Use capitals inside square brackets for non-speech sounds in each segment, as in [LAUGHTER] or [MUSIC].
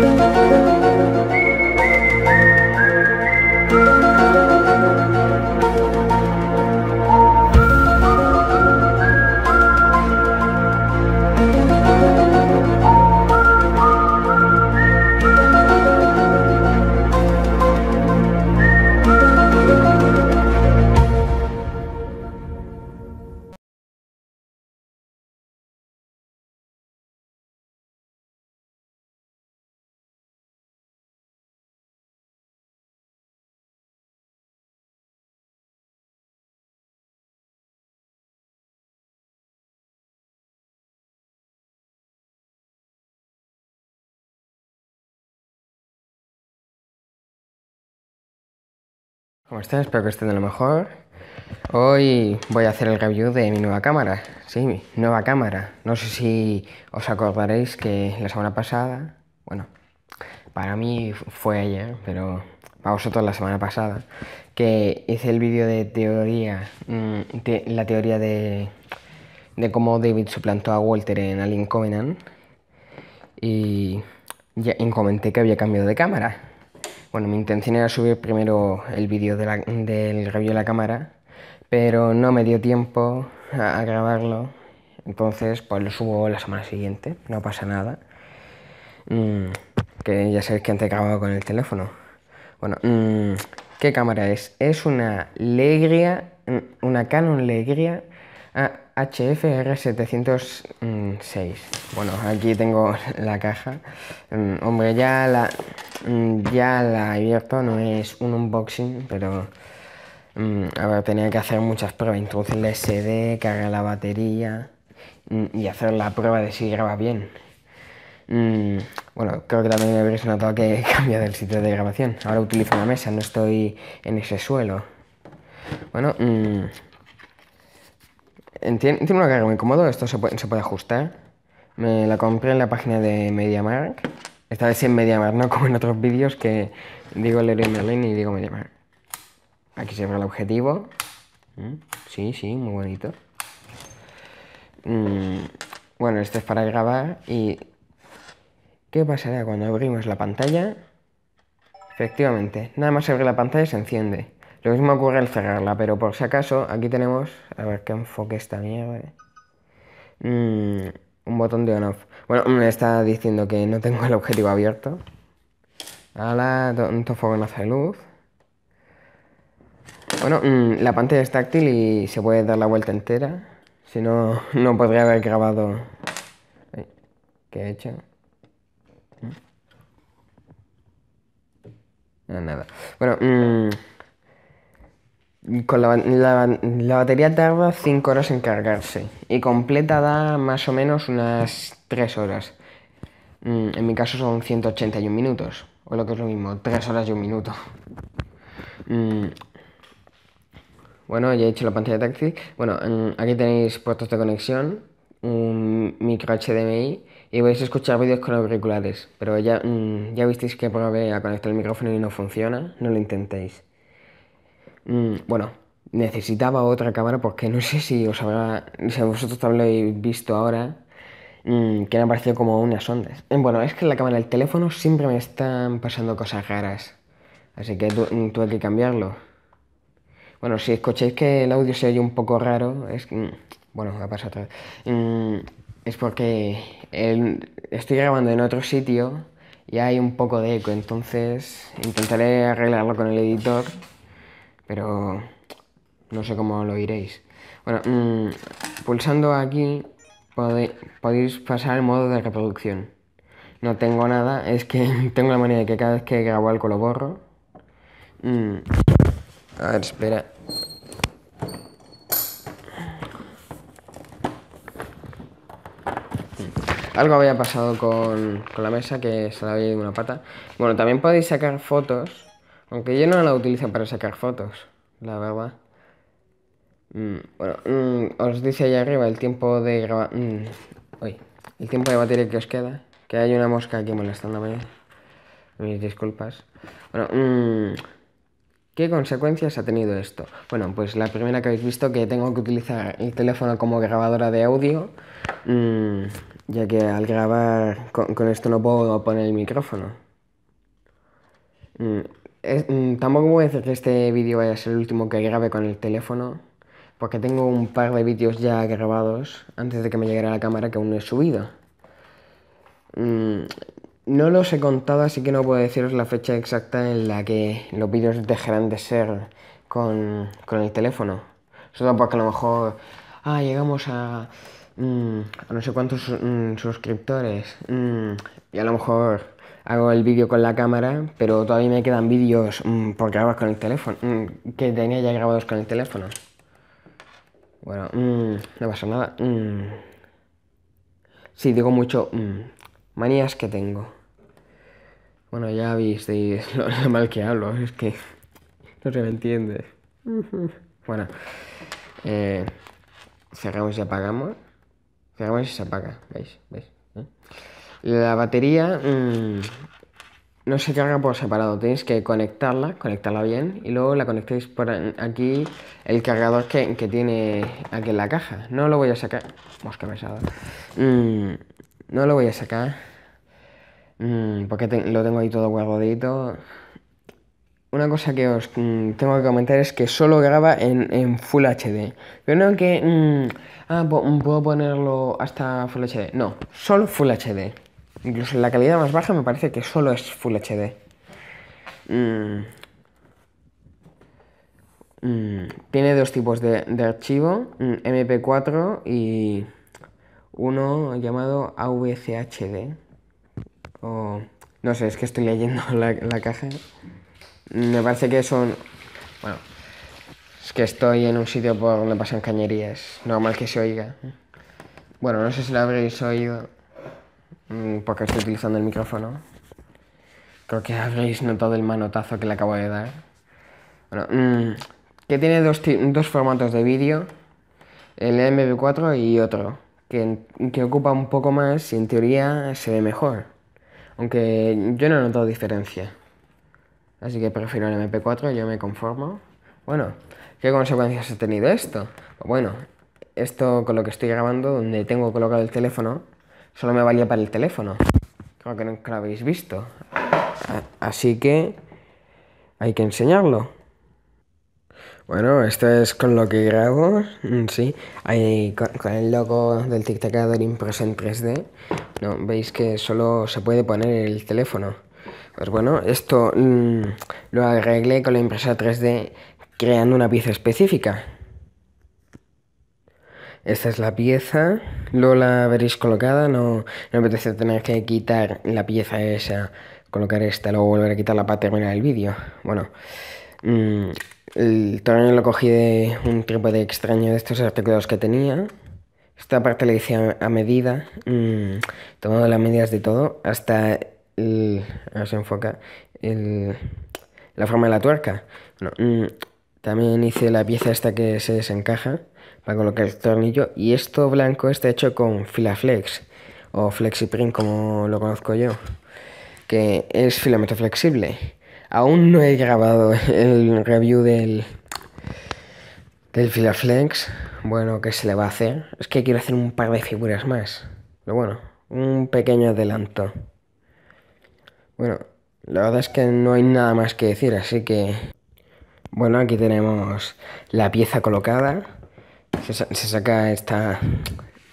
thank you ¿Cómo están? Espero que estén de lo mejor. Hoy voy a hacer el review de mi nueva cámara. Sí, mi nueva cámara. No sé si os acordaréis que la semana pasada, bueno, para mí fue ayer, pero para vosotros la semana pasada, que hice el vídeo de teoría, mm, la teoría de, de cómo David suplantó a Walter en Alien Covenant. Y ya comenté que había cambiado de cámara. Bueno, mi intención era subir primero el vídeo del review de la cámara, pero no me dio tiempo a, grabarlo, entonces pues lo subo la semana siguiente, no pasa nada. Mm, que ya sabéis que antes grababa con el teléfono. Bueno, mm, ¿qué cámara es? Es una Legria, mm, una Canon Legria HFR706. Ah, bueno, aquí tengo la caja. Mm, hombre, ya la, mm, ya la he abierto, no es un unboxing, pero... Mm, A ver, tenía que hacer muchas pruebas, introducir el SD, cargar la batería y hacer la prueba de si graba bien. Bueno, creo que también habréis notado que [LAUGHS] cambia del sitio de grabación. Ahora utilizo una mesa, no estoy en ese suelo. Bueno, mmm... Tiene, una carga muy cómodo esto se puede, ajustar. Me la compré en la página de MediaMark. Esta vez en MediaMark, no como en otros vídeos que digo Leroy Merlin y digo MediaMark. Aquí se abre el objetivo. Mm, sí, sí, muy bonito. Mm, bueno, este es para grabar y... ¿Qué pasará cuando abrimos la pantalla? Efectivamente, nada más abrir la pantalla se enciende. Lo mismo ocurre al cerrarla, pero por si acaso, aquí tenemos, a ver qué enfoque esta mierda. Mm, un botón de on off. Bueno, me está diciendo que no tengo el objetivo abierto. Ala, tonto en de luz. Bueno, mm, la pantalla es táctil y se puede dar la vuelta entera. Si no, no podría haber grabado. ¿Qué he hecho? Mm. No, nada. Bueno, mmm. Con la, la batería tarda 5 horas en cargarse y completa da más o menos unas 3 horas. Mm, en mi caso son 181 minutos, o lo que es lo mismo, 3 horas y un minuto. Mm. Bueno, ya he hecho la pantalla táctil. Bueno, aquí tenéis puertos de conexión, un micro HDMI y vais a escuchar vídeos con auriculares. Pero ya, mm, ya visteis que probé a conectar el micrófono y no funciona, no lo intentéis. Mm, bueno, necesitaba otra cámara porque no sé si os habrá, si vosotros también lo habéis visto ahora, mm, que han aparecido como unas ondas. Eh, bueno, es que en la cámara del teléfono siempre me están pasando cosas raras, así que tu, mm, tuve que cambiarlo. Bueno, si escucháis que el audio se oye un poco raro, es... que... bueno, me pasado otra vez. es porque estoy grabando en otro sitio y hay un poco de eco, entonces intentaré arreglarlo con el editor pero no sé cómo lo iréis. Bueno, mm, pulsando aquí podéis pasar el modo de reproducción. No tengo nada, es que [LAUGHS] tengo la manía de que cada vez que grabo algo lo borro. Mm, a ver, espera. Algo había pasado con, con la mesa que se le había ido una pata. Bueno, también podéis sacar fotos aunque yo no la utilizo para sacar fotos, la verdad. Mm, bueno, mm, os dice ahí arriba el tiempo de grabar. Mm, uy, el tiempo de batería que os queda. Que hay una mosca aquí molestándome. Mis disculpas. Bueno, ¿qué consecuencias ha tenido esto? Bueno, pues la primera que habéis visto que tengo que utilizar el teléfono como grabadora de audio. ya que al grabar con, con, esto no puedo poner el micrófono. Mm, tampoco voy a decir que este vídeo vaya a ser el último que grabe con el teléfono, porque tengo un par de vídeos ya grabados antes de que me llegara la cámara que aún no he subido. Mm, no los he contado, así que no puedo deciros la fecha exacta en la que los vídeos dejarán de ser con, con el teléfono. Solo porque a lo mejor ah, llegamos a, mm, a no sé cuántos suscriptores. y a lo mejor hago el vídeo con la cámara, pero todavía me quedan vídeos mmm, por grabar con el teléfono, mm, que tenía ya grabados con el teléfono. Bueno, mmm, no pasa nada. Mm. Sí, digo mucho mm, manías que tengo. Bueno, ya habéis [LAUGHS] lo, lo, mal que hablo, es que no se me entiende. [LAUGHS] Bueno, eh, cerramos y apagamos. Cerramos y se apaga, ¿veis? ¿Veis? ¿Eh? La batería mm, no se carga por separado, tenéis que conectarla, conectarla bien y luego la conectéis por aquí el cargador que, tiene aquí en la caja. No lo voy a sacar, mosca pesada. Mm, no lo voy a sacar mm, porque lo tengo ahí todo guardadito. Una cosa que os tengo que comentar es que solo graba en, en Full HD. Pero no que... ah, puedo ponerlo hasta Full HD. No, solo Full HD. Incluso en la calidad más baja me parece que solo es Full HD. Mm. Mm. Tiene dos tipos de, archivo, MP4 mm, y uno llamado AVCHD. O, no sé, es que estoy leyendo [LAUGHS] la, la caja. Me parece que son... Bueno, es que estoy en un sitio por donde pasan cañerías. Normal que se oiga. Bueno, no sé si lo habréis oído. Mm, porque estoy utilizando el micrófono. Creo que habréis notado el manotazo que le acabo de dar. Bueno, mm, que tiene dos, dos formatos de vídeo, el MP4 y otro, que, que ocupa un poco más y en teoría se ve mejor. Aunque yo no he notado diferencia. Así que prefiero el MP4, yo me conformo. Bueno, ¿qué consecuencias ha tenido esto? Pues bueno, esto con lo que estoy grabando, donde tengo colocado el teléfono, solo me valía para el teléfono. Creo que nunca lo habéis visto. Así que hay que enseñarlo. Bueno, esto es con lo que grabo, mm, sí, con, el logo del tic tacador en 3D. No, veis que solo se puede poner el teléfono. Pues bueno, esto mm, lo arreglé con la impresora 3D creando una pieza específica. Esta es la pieza, luego la veréis colocada, no, no me apetece tener que quitar la pieza esa, colocar esta, luego volver a quitarla para terminar el vídeo. Bueno, mm, el torneo lo cogí de un trípode extraño de estos artículos que tenía. Esta parte la hice a, medida, mm, tomando las medidas de todo, hasta el... enfoca. la forma de la tuerca. Bueno, mm, también hice la pieza hasta que se desencaja para colocar el este tornillo y esto blanco está hecho con filaflex o flexiprint como lo conozco yo que es filamento flexible aún no he grabado el review del del filaflex bueno que se le va a hacer es que quiero hacer un par de figuras más pero bueno un pequeño adelanto bueno la verdad es que no hay nada más que decir así que bueno aquí tenemos la pieza colocada se, saca esta,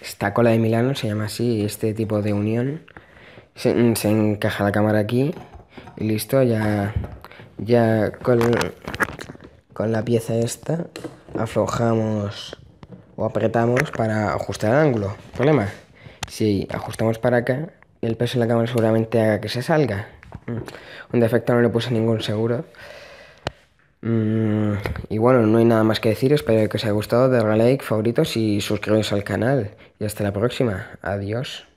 esta cola de Milano, se llama así, este tipo de unión. Se, encaja la cámara aquí y listo, ya, ya con, con la pieza esta aflojamos o apretamos para ajustar el ángulo. Problema, si ajustamos para acá, el peso de la cámara seguramente haga que se salga. Mm. Un defecto no le puse ningún seguro. Mm, y bueno, no hay nada más que decir, espero que os haya gustado, darle like, favoritos y suscribiros al canal. Y hasta la próxima, adiós.